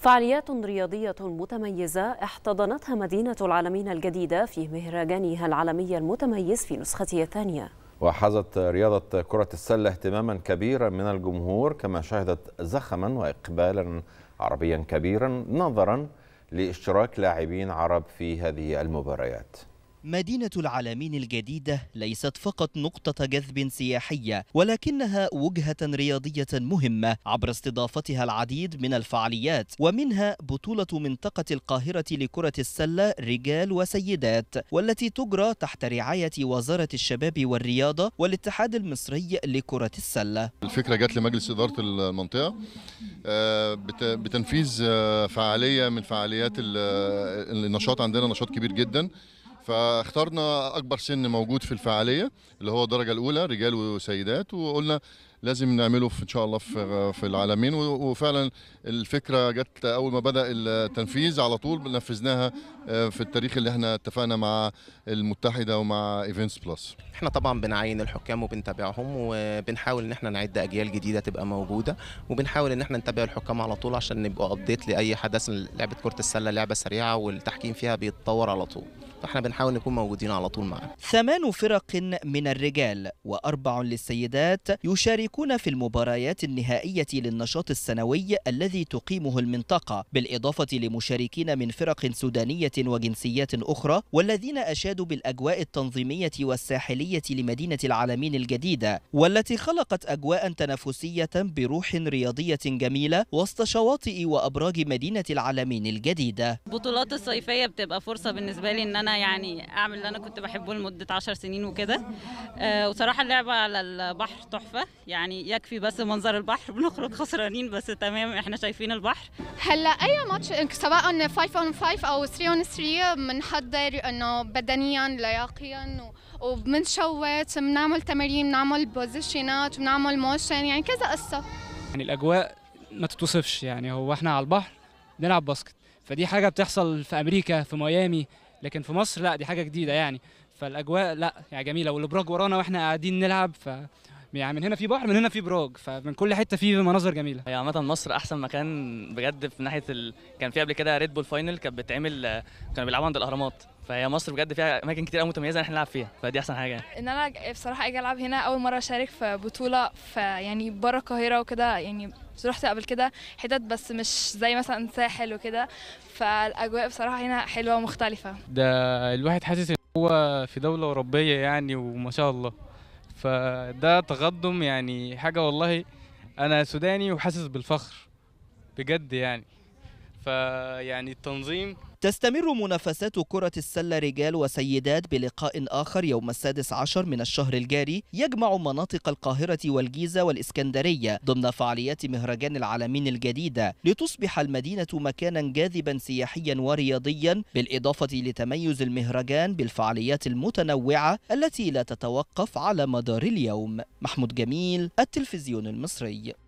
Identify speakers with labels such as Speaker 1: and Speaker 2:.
Speaker 1: فعاليات رياضية متميزة احتضنتها مدينة العالمين الجديدة في مهرجانها العالمي المتميز في نسخته الثانية
Speaker 2: وحظت رياضة كرة السلة اهتماما كبيرا من الجمهور كما شهدت زخما وإقبالا عربيا كبيرا نظرا لاشتراك لاعبين عرب في هذه المباريات
Speaker 1: مدينة العالمين الجديدة ليست فقط نقطة جذب سياحية ولكنها وجهة رياضية مهمة عبر استضافتها العديد من الفعاليات ومنها بطولة منطقة القاهرة لكرة السلة رجال وسيدات والتي تجرى تحت رعاية وزارة الشباب والرياضة والاتحاد المصري
Speaker 2: لكرة السلة الفكرة جات لمجلس إدارة المنطقة آه، بتنفيذ آه، فعالية من فعاليات النشاط عندنا نشاط كبير جدا فاخترنا اكبر سن موجود في الفعاليه اللي هو الدرجه الاولى رجال وسيدات وقلنا لازم نعمله في ان شاء الله في في العالمين وفعلا الفكره جت اول ما بدا التنفيذ على طول نفذناها آه، في التاريخ اللي احنا اتفقنا مع المتحده ومع ايفنتس بلس احنا طبعا بنعين الحكام وبنتابعهم وبنحاول ان احنا نعد اجيال جديده تبقى موجوده وبنحاول ان احنا نتابع الحكام على طول عشان
Speaker 1: نبقى ابديت لاي حدث لعبه كره السله لعبه سريعه والتحكيم فيها بيتطور على طول فاحنا بنحاول نكون موجودين على طول معاه ثمان فرق من الرجال واربع للسيدات يشارك المشاركون في المباريات النهائية للنشاط السنوي الذي تقيمه المنطقة بالإضافة لمشاركين من فرق سودانية وجنسيات أخرى والذين أشادوا بالأجواء التنظيمية والساحلية لمدينة العالمين الجديدة والتي خلقت أجواء تنافسية بروح رياضية جميلة وسط شواطئ وأبراج مدينة العالمين الجديدة البطولات الصيفية بتبقى فرصة بالنسبة لي إن أنا يعني أعمل اللي أنا كنت بحبه لمدة 10 سنين وكده أه وصراحة اللعبة على البحر تحفة يعني يعني يكفي بس منظر البحر بنخرج خسرانين بس تمام احنا شايفين البحر
Speaker 2: هلا اي ماتش سواء 5 اون 5 او 3 اون 3 بنحضر انه بدنيا لياقيا وبنشوت بنعمل تمارين بنعمل بوزيشنات بنعمل موشن يعني كذا قصه
Speaker 1: يعني الاجواء ما تتوصفش يعني هو احنا على البحر بنلعب باسكت فدي حاجه بتحصل في امريكا في ميامي لكن في مصر لا دي حاجه جديده يعني فالاجواء لا يعني جميله والابراج ورانا واحنا قاعدين نلعب ف يعني من هنا في بحر من هنا في براج فمن كل حته في مناظر جميله هي عامه مصر احسن مكان بجد في ناحيه ال... كان في قبل كده ريد بول فاينل كانت بتعمل كانوا بيلعبوا عند الاهرامات فهي مصر بجد فيها اماكن كتير قوي متميزه ان احنا نلعب فيها فدي احسن حاجه يعني. ان انا بصراحه اجي العب هنا اول مره اشارك في بطوله فيعني بره القاهره وكده يعني رحت قبل كده حتت بس مش زي مثلا ساحل وكده فالاجواء بصراحه هنا حلوه ومختلفه ده الواحد حاسس ان هو في دوله اوروبيه يعني وما شاء الله فده تقدم يعني حاجه والله انا سوداني وحاسس بالفخر بجد يعني فيعني التنظيم تستمر منافسات كرة السلة رجال وسيدات بلقاء آخر يوم السادس عشر من الشهر الجاري يجمع مناطق القاهرة والجيزة والإسكندرية ضمن فعاليات مهرجان العالمين الجديدة لتصبح المدينة مكانا جاذبا سياحيا ورياضيا بالإضافة لتميز المهرجان بالفعاليات المتنوعة التي لا تتوقف على مدار اليوم محمود جميل التلفزيون المصري